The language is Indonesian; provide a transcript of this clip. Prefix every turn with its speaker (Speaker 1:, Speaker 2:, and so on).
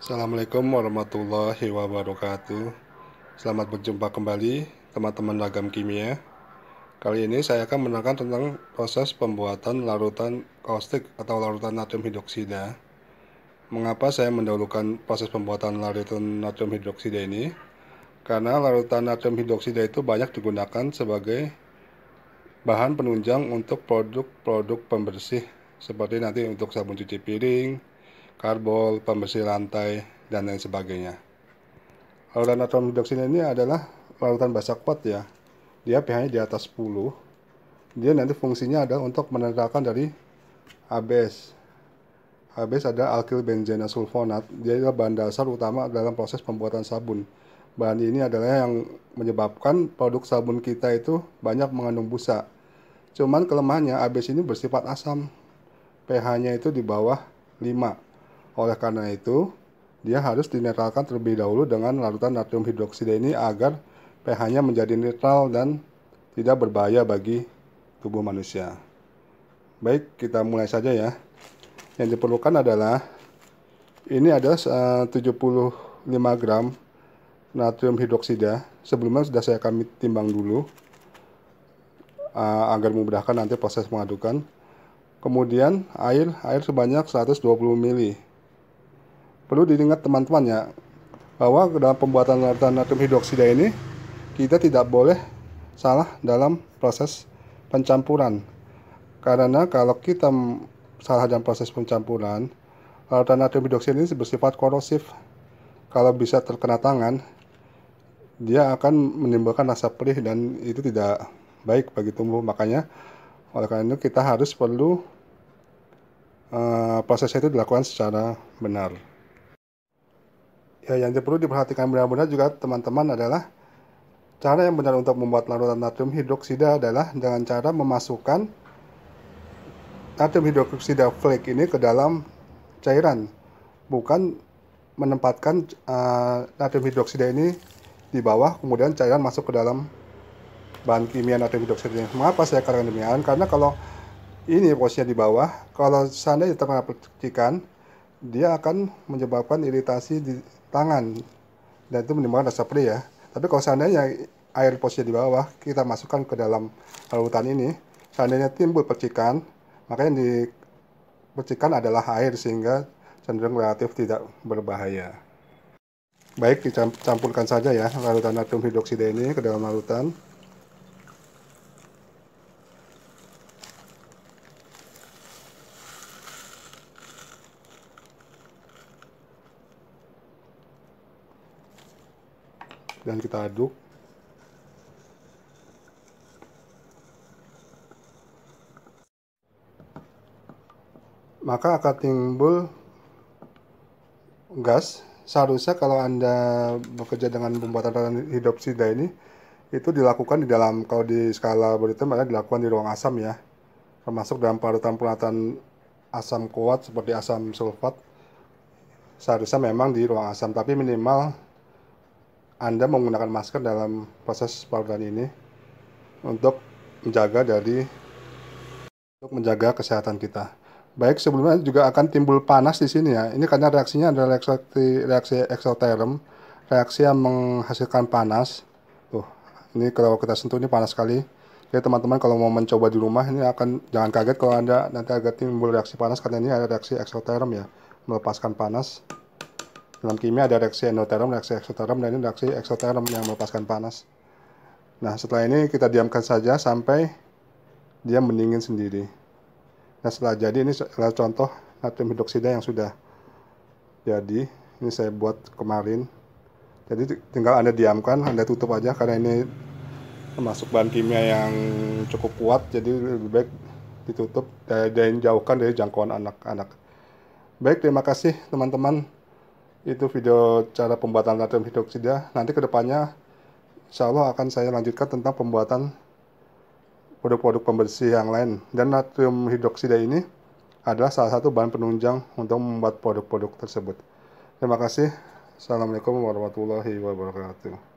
Speaker 1: Assalamualaikum warahmatullahi wabarakatuh Selamat berjumpa kembali teman-teman ragam kimia Kali ini saya akan menerangkan tentang proses pembuatan larutan kaustik atau larutan natrium hidroksida Mengapa saya mendahulukan proses pembuatan larutan natrium hidroksida ini? Karena larutan natrium hidroksida itu banyak digunakan sebagai bahan penunjang untuk produk-produk pembersih seperti nanti untuk sabun cuci piring, karbol, pembersih lantai, dan lain sebagainya. Larutan natrium hidroksida ini adalah larutan basa kuat ya. Dia pH-nya di atas 10. Dia nanti fungsinya ada untuk menetralkan dari ABS. ABS ada alkil benzena sulfonat. Dia adalah bahan dasar utama dalam proses pembuatan sabun. Bahan ini adalah yang menyebabkan produk sabun kita itu banyak mengandung busa. Cuman kelemahannya ABS ini bersifat asam. pH-nya itu di bawah 5 oleh karena itu, dia harus dinetralkan terlebih dahulu dengan larutan natrium hidroksida ini agar pH-nya menjadi netral dan tidak berbahaya bagi tubuh manusia. Baik, kita mulai saja ya. Yang diperlukan adalah ini ada 75 eh, gram natrium hidroksida. Sebelumnya sudah saya kami timbang dulu eh, agar memudahkan nanti proses mengadukan. Kemudian air, air sebanyak 120 ml perlu diingat teman-teman ya bahwa dalam pembuatan larutan natrium hidroksida ini kita tidak boleh salah dalam proses pencampuran karena kalau kita salah dalam proses pencampuran larutan natrium hidroksida ini bersifat korosif kalau bisa terkena tangan dia akan menimbulkan rasa perih dan itu tidak baik bagi tumbuh. makanya oleh karena itu kita harus perlu uh, prosesnya itu dilakukan secara benar ya, yang perlu diperhatikan benar-benar juga teman-teman adalah cara yang benar untuk membuat larutan natrium hidroksida adalah dengan cara memasukkan natrium hidroksida flake ini ke dalam cairan bukan menempatkan uh, natrium hidroksida ini di bawah kemudian cairan masuk ke dalam bahan kimia natrium hidroksida ini. mengapa saya katakan demikian karena kalau ini posisinya di bawah kalau seandainya kita perhatikan dia akan menyebabkan iritasi di tangan dan itu menimbulkan rasa perih ya. Tapi kalau seandainya air posnya di bawah kita masukkan ke dalam larutan ini, seandainya timbul percikan, makanya yang dipercikan adalah air sehingga cenderung relatif tidak berbahaya. Baik dicampurkan saja ya larutan natrium hidroksida ini ke dalam larutan. dan kita aduk maka akan timbul gas seharusnya kalau anda bekerja dengan pembuatan radon hidroksida ini itu dilakukan di dalam kalau di skala berita maka dilakukan di ruang asam ya termasuk dalam parutan peralatan asam kuat seperti asam sulfat seharusnya memang di ruang asam tapi minimal anda menggunakan masker dalam proses pelarutan ini untuk menjaga dari untuk menjaga kesehatan kita. Baik, sebelumnya juga akan timbul panas di sini ya. Ini karena reaksinya adalah reaksi, reaksi eksoterm, reaksi yang menghasilkan panas. Tuh, ini kalau kita sentuh ini panas sekali. Jadi teman-teman kalau mau mencoba di rumah ini akan jangan kaget kalau Anda nanti agak timbul reaksi panas karena ini ada reaksi eksoterm ya, melepaskan panas. Dalam kimia ada reaksi endoterm, reaksi eksoterm, dan ini reaksi eksoterm yang melepaskan panas. Nah, setelah ini kita diamkan saja sampai dia mendingin sendiri. Nah, setelah jadi ini adalah contoh natrium hidroksida yang sudah jadi. Ini saya buat kemarin. Jadi tinggal Anda diamkan, Anda tutup aja karena ini masuk bahan kimia yang cukup kuat, jadi lebih baik ditutup dan jauhkan dari jangkauan anak-anak. Baik, terima kasih teman-teman itu video cara pembuatan natrium hidroksida. Nanti kedepannya insya Allah akan saya lanjutkan tentang pembuatan produk-produk pembersih yang lain. Dan natrium hidroksida ini adalah salah satu bahan penunjang untuk membuat produk-produk tersebut. Terima kasih. Assalamualaikum warahmatullahi wabarakatuh.